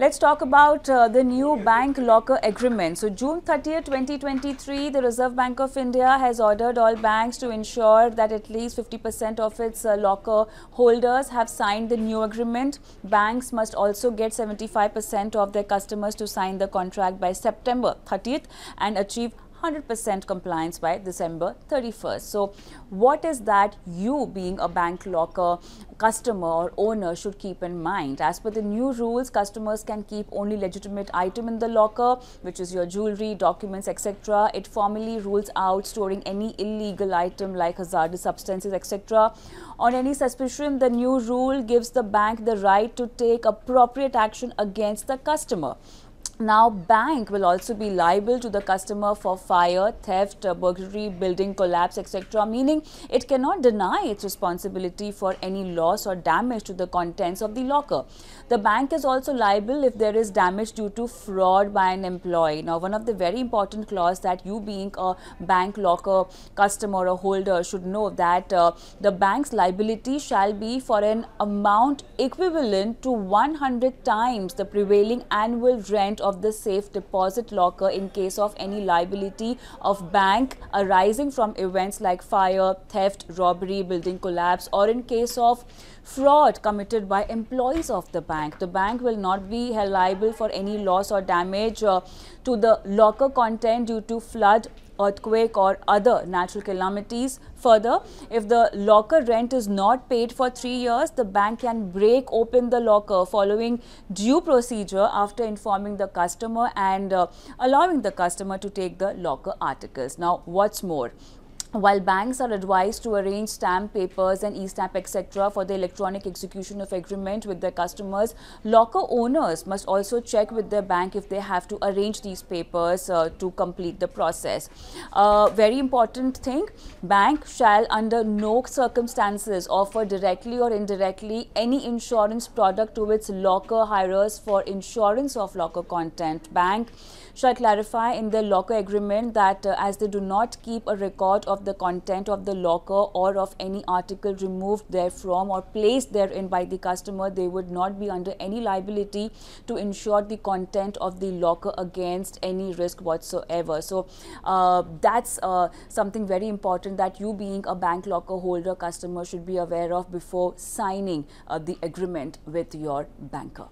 Let's talk about uh, the new bank locker agreement. So June 30, 2023, the Reserve Bank of India has ordered all banks to ensure that at least 50% of its uh, locker holders have signed the new agreement. Banks must also get 75% of their customers to sign the contract by September 30th and achieve 100% compliance by December 31st. So what is that you being a bank locker customer or owner should keep in mind? As per the new rules, customers can keep only legitimate item in the locker, which is your jewelry, documents, etc. It formally rules out storing any illegal item like hazardous substances, etc. On any suspicion, the new rule gives the bank the right to take appropriate action against the customer. Now, bank will also be liable to the customer for fire, theft, burglary, building collapse, etc. Meaning, it cannot deny its responsibility for any loss or damage to the contents of the locker. The bank is also liable if there is damage due to fraud by an employee. Now, one of the very important clause that you being a bank locker customer or holder should know that uh, the bank's liability shall be for an amount equivalent to 100 times the prevailing annual rent of the safe deposit locker in case of any liability of bank arising from events like fire, theft, robbery, building collapse or in case of fraud committed by employees of the bank. The bank will not be liable for any loss or damage uh, to the locker content due to flood, earthquake or other natural calamities. Further, if the locker rent is not paid for three years, the bank can break open the locker following due procedure after informing the customer and uh, allowing the customer to take the locker articles. Now, what's more, while banks are advised to arrange stamp papers and e-stamp etc for the electronic execution of agreement with their customers locker owners must also check with their bank if they have to arrange these papers uh, to complete the process uh, very important thing bank shall under no circumstances offer directly or indirectly any insurance product to its locker hirers for insurance of locker content bank shall clarify in their locker agreement that uh, as they do not keep a record of of the content of the locker or of any article removed therefrom or placed therein by the customer, they would not be under any liability to ensure the content of the locker against any risk whatsoever. So uh, that's uh, something very important that you being a bank locker holder customer should be aware of before signing uh, the agreement with your banker.